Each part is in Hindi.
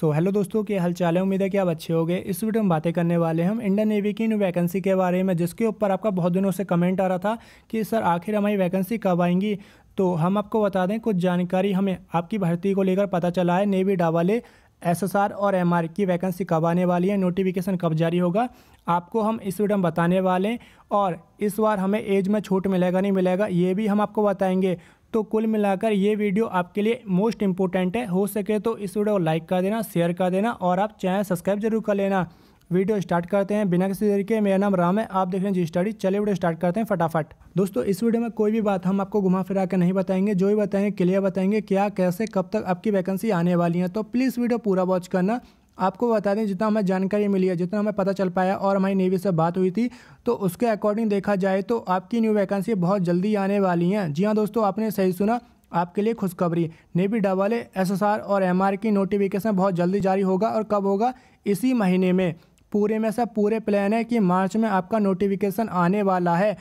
सो so, हेलो दोस्तों के हालचाल है उम्मीद है कि आप अच्छे गए इस वीडियो में बातें करने वाले हैं हम इंडियन नेवी की न्यू वैकेंसी के बारे में जिसके ऊपर आपका बहुत दिनों से कमेंट आ रहा था कि सर आखिर हमारी वैकेंसी कब आएंगी तो हम आपको बता दें कुछ जानकारी हमें आपकी भर्ती को लेकर पता चला है नेवी डावाले एस और एम की वैकेंसी कब आने वाली है नोटिफिकेशन कब जारी होगा आपको हम इस वीडियो में बताने वाले हैं और इस बार हमें एज में छूट मिलेगा नहीं मिलेगा ये भी हम आपको बताएंगे तो कुल मिलाकर ये वीडियो आपके लिए मोस्ट इंपॉर्टेंट है हो सके तो इस वीडियो को लाइक कर देना शेयर कर देना और आप चैनल सब्सक्राइब जरूर कर लेना वीडियो स्टार्ट करते हैं बिना किसी तरीके मेरा नाम राम है आप देख रहे हैं जी स्टडी चलिए वीडियो स्टार्ट करते हैं फटाफट दोस्तों इस वीडियो में कोई भी बात हम आपको घुमा फिरा के नहीं बताएंगे जो भी बताएंगे क्लियर बताएंगे क्या कैसे कब तक आपकी वैकेंसी आने वाली है तो प्लीज़ वीडियो पूरा वॉच करना आपको बता दें जितना हमें जानकारी मिली है जितना हमें पता चल पाया और हमारी नेवी से बात हुई थी तो उसके अकॉर्डिंग देखा जाए तो आपकी न्यू वैकेंसी बहुत जल्दी आने वाली हैं जी हाँ दोस्तों आपने सही सुना आपके लिए खुशखबरी नेवी डबल आर और आर की नोटिफिकेशन बहुत जल्दी जारी होगा और कब होगा इसी महीने में पूरे में से पूरे प्लान है कि मार्च में आपका नोटिफिकेशन आने वाला है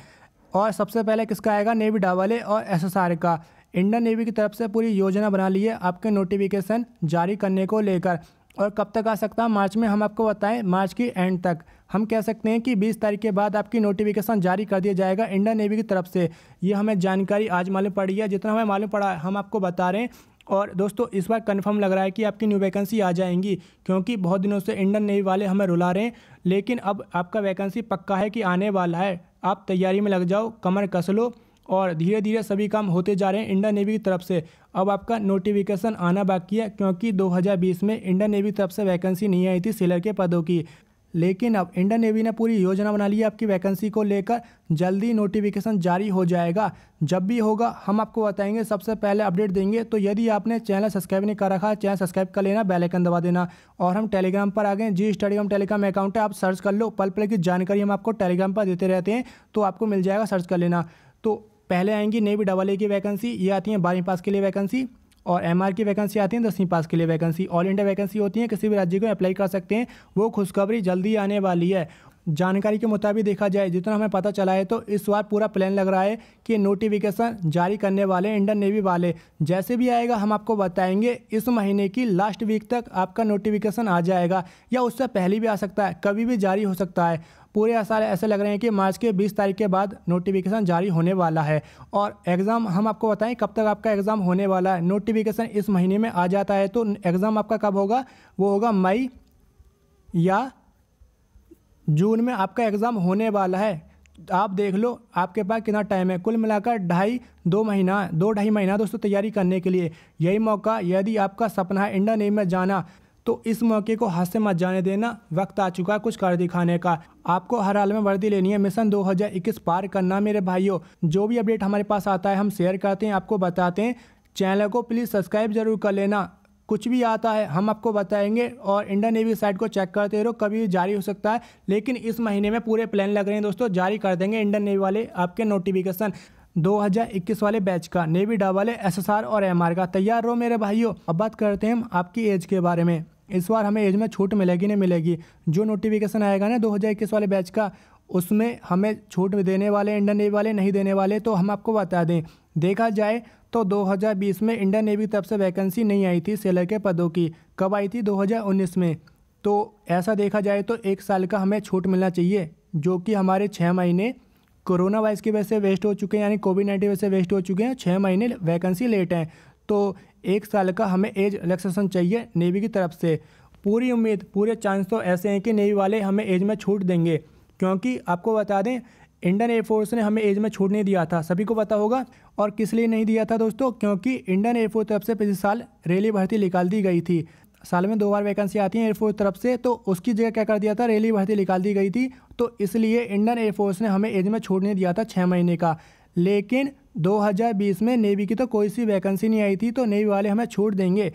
और सबसे पहले किसका आएगा नेवी डावाले और एसएसआर का इंडियन नेवी की तरफ से पूरी योजना बना ली है आपके नोटिफिकेशन जारी करने को लेकर और कब तक आ सकता है मार्च में हम आपको बताएं मार्च की एंड तक हम कह सकते हैं कि 20 तारीख के बाद आपकी नोटिफिकेशन जारी कर दिया जाएगा इंडियन नेवी की तरफ से ये हमें जानकारी आज मालूम पड़ी है जितना हमें मालूम पड़ा हम आपको बता रहे हैं और दोस्तों इस बार कंफर्म लग रहा है कि आपकी न्यू वैकेंसी आ जाएंगी क्योंकि बहुत दिनों से इंडियन नेवी वाले हमें रुला रहे हैं लेकिन अब आपका वैकेंसी पक्का है कि आने वाला है आप तैयारी में लग जाओ कमर कस लो और धीरे धीरे सभी काम होते जा रहे हैं इंडियन नेवी की तरफ से अब आपका नोटिफिकेशन आना बाकी है क्योंकि 2020 में इंडियन नेवी तरफ से वैकेंसी नहीं आई थी सेलर के पदों की लेकिन अब इंडियन नेवी ने पूरी योजना बना ली है आपकी वैकेंसी को लेकर जल्दी नोटिफिकेशन जारी हो जाएगा जब भी होगा हम आपको बताएंगे सबसे पहले अपडेट देंगे तो यदि आपने चैनल सब्सक्राइब नहीं कर रखा चैनल सब्सक्राइब कर लेना बेल आइकन दबा देना और हम टेलीग्राम पर आ गए जी स्टडी हम टेलीग्राम अकाउंट है आप सर्च कर लो पल पल की जानकारी हम आपको टेलीग्राम पर देते रहते हैं तो आपको मिल जाएगा सर्च कर लेना तो पहले आएंगी नेवी डबल ए की वैकेंसी ये आती है बारहवीं पास के लिए वैकेंसी और एम की वैकेंसी आती है दसवीं पास के लिए वैकेंसी ऑल इंडिया वैकेंसी होती है किसी भी राज्य को अप्लाई कर सकते हैं वो खुशखबरी जल्दी आने वाली है जानकारी के मुताबिक देखा जाए जितना हमें पता चला है तो इस बार पूरा प्लान लग रहा है कि नोटिफिकेशन जारी करने वाले इंडियन नेवी वाले जैसे भी आएगा हम आपको बताएंगे इस महीने की लास्ट वीक तक आपका नोटिफिकेशन आ जाएगा या उससे पहले भी आ सकता है कभी भी जारी हो सकता है पूरे आसार ऐसे लग रहे हैं कि मार्च के 20 तारीख के बाद नोटिफिकेशन जारी होने वाला है और एग्ज़ाम हम आपको बताएं कब तक आपका एग्ज़ाम होने वाला है नोटिफिकेशन इस महीने में आ जाता है तो एग्ज़ाम आपका कब होगा वो होगा मई या जून में आपका एग्ज़ाम होने वाला है आप देख लो आपके पास कितना टाइम है कुल मिलाकर ढाई दो महीना दो ढाई महीना दोस्तों तैयारी करने के लिए यही मौका यदि आपका सपना है इंडियन नेम में जाना तो इस मौके को हाथ से मत जाने देना वक्त आ चुका है कुछ कर दिखाने का आपको हर हाल में वर्दी लेनी है मिशन 2021 पार करना मेरे भाइयों जो भी अपडेट हमारे पास आता है हम शेयर करते हैं आपको बताते हैं चैनल को प्लीज़ सब्सक्राइब जरूर कर लेना कुछ भी आता है हम आपको बताएंगे और इंडियन नेवी साइट को चेक करते रहो कभी भी जारी हो सकता है लेकिन इस महीने में पूरे प्लान लग रहे हैं दोस्तों जारी कर देंगे इंडियन नेवी वाले आपके नोटिफिकेशन 2021 वाले बैच का नेवी डबल एसएसआर और एमआर का तैयार रहो मेरे भाइयों अब बात करते हैं हम आपकी एज के बारे में इस बार हमें एज में छूट मिलेगी नहीं मिलेगी जो नोटिफिकेशन आएगा ना दो हज़ार इक्कीस वाले बैच का उसमें हमें छूट देने वाले इंडियन नेवी वाले नहीं देने वाले तो हम आपको बता दें देखा जाए तो 2020 में इंडियन नेवी तरफ से वैकेंसी नहीं आई थी सेलर के पदों की कब आई थी 2019 में तो ऐसा देखा जाए तो एक साल का हमें छूट मिलना चाहिए जो कि हमारे छः महीने कोरोना वायरस की वजह से वेस्ट हो चुके हैं यानी कोविड नाइन्टीन वजह से वेस्ट हो चुके हैं छः महीने वैकेंसी लेट हैं तो एक साल का हमें एज रिलेक्सेशन चाहिए नेवी की तरफ से पूरी उम्मीद पूरे चांस तो ऐसे हैं कि नेवी वाले हमें एज में छूट देंगे क्योंकि आपको बता दें इंडियन एयरफोर्स ने हमें एज में छूट नहीं दिया था सभी को पता होगा और किस लिए नहीं दिया था दोस्तों क्योंकि इंडियन एयरफोर्स तरफ से पिछले साल रैली भर्ती निकाल दी गई थी साल में दो बार वैकेंसी आती है एयरफोर्स तरफ से तो उसकी जगह क्या कर दिया था रैली भर्ती निकाल दी गई थी तो इसलिए इंडियन एयरफोर्स ने हमें एज में छूट नहीं दिया था छः महीने का लेकिन 2020 में नेवी की तो कोई सी वैकेंसी नहीं आई थी तो नेवी वाले हमें छूट देंगे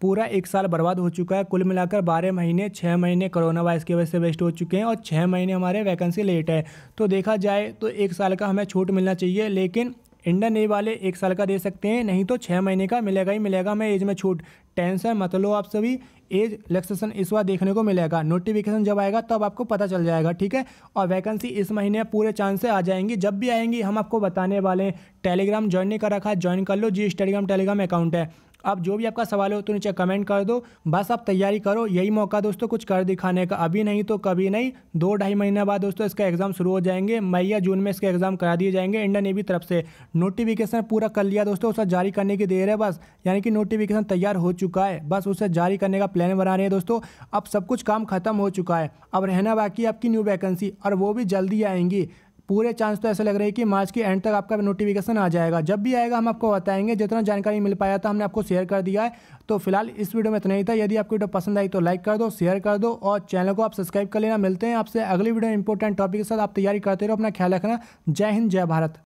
पूरा एक साल बर्बाद हो चुका है कुल मिलाकर बारह महीने छः महीने कोरोना वायरस की वजह से वेस्ट हो चुके हैं और छः महीने हमारे वैकेंसी लेट है तो देखा जाए तो एक साल का हमें छूट मिलना चाहिए लेकिन इंडा नहीं वाले एक साल का दे सकते हैं नहीं तो छः महीने का मिलेगा ही मिलेगा मैं एज में छूट टेंशन मत लो आप सभी एज रिलैक्सेशन इस बार देखने को मिलेगा नोटिफिकेशन जब आएगा तब आपको पता चल जाएगा ठीक है और वैकेंसी इस महीने पूरे चांस से आ जाएंगी जब भी आएंगी हम आपको बताने वाले हैं टेलीग्राम ज्वाइन नहीं कर रखा ज्वाइन कर लो जी टेलीग्राम टेलीग्राम अकाउंट है अब जो भी आपका सवाल हो तो नीचे कमेंट कर दो बस आप तैयारी करो यही मौका दोस्तों कुछ कर दिखाने का अभी नहीं तो कभी नहीं दो ढाई महीने बाद दोस्तों इसका एग्जाम शुरू हो जाएंगे मई या जून में इसके एग्जाम करा दिए जाएंगे इंडियन नेवी तरफ से नोटिफिकेशन पूरा कर लिया दोस्तों उसे जारी करने की देर है बस यानी कि नोटिफिकेशन तैयार हो चुका है बस उसे जारी करने का प्लान बना रहे हैं दोस्तों अब सब कुछ काम खत्म हो चुका है अब रहना बाकी आपकी न्यू वैकेंसी और वो भी जल्दी आएंगी पूरे चांस तो ऐसे लग रहे हैं कि मार्च के एंड तक आपका नोटिफिकेशन आ जाएगा जब भी आएगा हम आपको बताएंगे जितना जानकारी मिल पाया था हमने आपको शेयर कर दिया है तो फिलहाल इस वीडियो में इतना ही था यदि आपको वीडियो पसंद आई तो लाइक कर दो शेयर कर दो और चैनल को आप सब्सक्राइब कर लेना मिलते हैं आपसे अगली वीडियो इंपॉर्टेंट टॉपिक के साथ आप तैयारी करते रहो अपना ख्याल रखना जय हिंद जय भारत